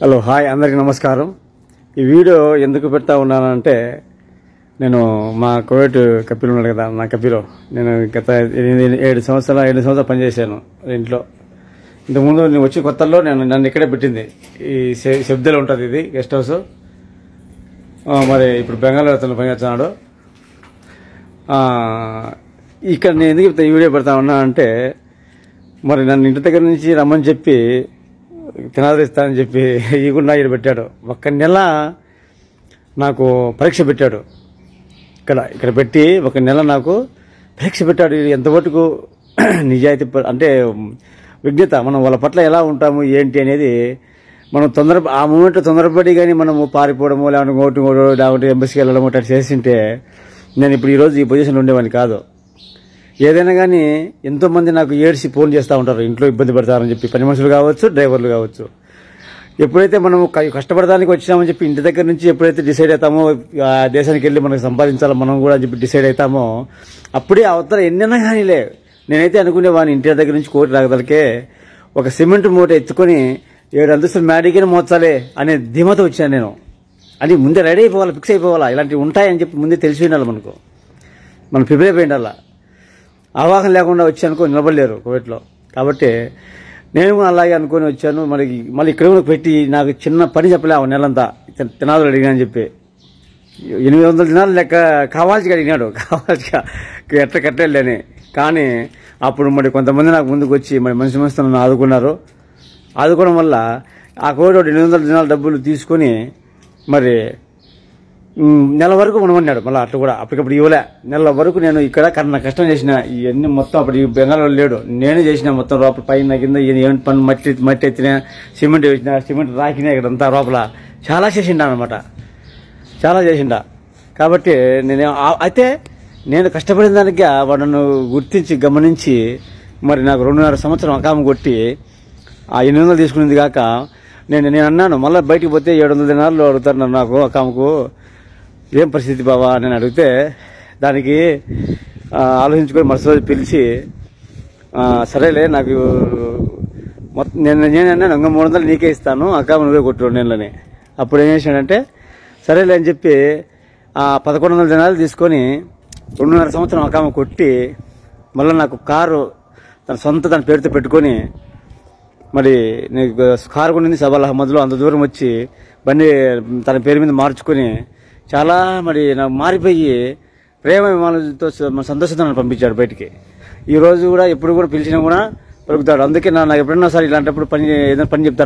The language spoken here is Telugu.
హలో హాయ్ అందరికీ నమస్కారం ఈ వీడియో ఎందుకు పెడతా ఉన్నానంటే నేను మా కోవిడ్ కపిల్ ఉన్నాడు కదా నా కపిలో నేను గత ఏడు సంవత్సరాలు ఏడు సంవత్సరాలు పనిచేశాను ఇంట్లో ఇంతకుముందు నేను వచ్చి కొత్తలో నేను నన్ను ఇక్కడే పెట్టింది ఈ శబ్దలో ఉంటుంది ఇది గెస్ట్ హౌస్ మరి ఇప్పుడు బెంగళూరు అతను పనిచేస్తున్నాడు ఇక్కడ నేను ఎందుకు ఈ వీడియో పెడతా ఉన్నా అంటే మరి నన్ను ఇంటి దగ్గర నుంచి రమ్మని చెప్పి తినాదరిస్తానని చెప్పి ఈ కూడా పెట్టాడు ఒక్క నెల నాకు పరీక్ష పెట్టాడు ఇక్కడ ఇక్కడ పెట్టి ఒక నెల నాకు పరీక్ష పెట్టాడు ఎంతవరకు నిజాయితీ అంటే విజ్ఞత మనం వాళ్ళ పట్ల ఎలా ఉంటాము ఏంటి అనేది మనం తొందర ఆ మూమెంట్ తొందరపడి కానీ మనము పారిపోవడము లేకుంటే ఓటు లేకుంటే ఎంబసీకి వెళ్ళడము అట్లా చేసింటే నేను ఇప్పుడు ఈరోజు ఈ పొజిషన్లో ఉండేవాడిని కాదు ఏదైనా కానీ ఎంతోమంది నాకు ఏడ్చి ఫోన్ చేస్తూ ఉంటారు ఇంట్లో ఇబ్బంది పడతారని చెప్పి పని మనుషులు కావచ్చు డ్రైవర్లు కావచ్చు ఎప్పుడైతే మనం కష్టపడడానికి వచ్చినామని చెప్పి ఇంటి దగ్గర నుంచి ఎప్పుడైతే డిసైడ్ అవుతామో ఆ దేశానికి వెళ్ళి మనకు సంపాదించాలో మనం కూడా అని చెప్పి డిసైడ్ అవుతామో అప్పుడే అవతల ఎన్నైనా కానీ లే నేనైతే అనుకునేవాడిని ఇంటి దగ్గర నుంచి కోటి రాగదలకే ఒక సిమెంట్ మూట ఎత్తుకొని ఏడు అంతస్తులు మ్యాడికైనా మోచాలి అనే ధీమత వచ్చాను నేను అది ముందే రెడీ అయిపోవాలి ఫిక్స్ అయిపోవాలా ఇలాంటివి ఉంటాయని చెప్పి ముందే తెలిసి ఉండాలి మనకు మనం ప్రిపేర్ అయిపోయి అవగాహన లేకుండా వచ్చానుకో నిలబడలేరు కోవిడ్లో కాబట్టి నేను కూడా అలాగే అనుకుని వచ్చాను మరి మళ్ళీ ఇక్కడ కూడా పెట్టి నాకు చిన్న పని చెప్పలే నెలంతా తినాదులు అడిగానని చెప్పి ఎనిమిది వందల దినాలు లెక్క కావాల్సి అడిగినాడు కావాల్సిగా ఎట్లా కట్టలేని కానీ అప్పుడు మరి కొంతమంది నాకు ముందుకు వచ్చి మరి మనిషి మనిషి నన్ను ఆదుకున్నారు ఆదుకోవడం వల్ల ఆ కోటి ఎనిమిది వందల దినాల డబ్బులు తీసుకొని మరి నెల వరకు ఉండమన్నాడు మళ్ళీ అట్లా కూడా అప్పటికప్పుడు ఇవ్వలే నెల వరకు నేను ఇక్కడ కన్నా కష్టం చేసిన ఇవన్నీ మొత్తం అప్పుడు బెంగాల్లో లేడు నేనే చేసిన మొత్తం లోపల పైన కింద ఏమి పని మట్టి మట్టి ఎత్తిన సిమెంట్ వేసిన సిమెంట్ రాకినా ఇక్కడ అంతా లోపల చాలా చేసిండా అనమాట చాలా చేసిండా కాబట్టి నేను అయితే నేను కష్టపడిన దానికి వాడు గుర్తించి గమనించి మరి నాకు రెండున్నర సంవత్సరం అకామ కొట్టి ఆ ఎనిమిది వందలు తీసుకునేది కాక నేను నేను అన్నాను మళ్ళీ బయటికి పోతే ఏడు వందల దినాల్లో అడుగుతారు నాకు అకామకు ఏం పరిస్థితి బావా అని అడిగితే దానికి ఆలోచించుకొని మరుసటి రోజు పిలిచి సరేలే నాకు మొత్తం నేను నేనన్నా నొంగ మూడు వందలు నీకే ఇస్తాను అక్క నువ్వే కొట్టు నేలని అప్పుడు ఏం చేశాడంటే సరేలే అని చెప్పి ఆ పదకొండు వందల జనాలు తీసుకొని రెండున్నర సంవత్సరం అకామె కొట్టి మళ్ళీ నాకు కారు తన సొంత తన పేరుతో పెట్టుకొని మరి నీకు కారు కొన్ని సబాల్ అహ్మద్లో అంత దూరం వచ్చి బండి తన పేరు మీద మార్చుకొని చాలా మరి నాకు మారిపోయి ప్రేమ విమానంతో సంతోషంతో పంపించాడు బయటికి ఈ రోజు కూడా ఎప్పుడు కూడా పిలిచినా కూడా పలుకుతాడు అందుకే నా ఎప్పుడన్నా సరే ఇలాంటప్పుడు పని ఏదైనా పని చెప్తాను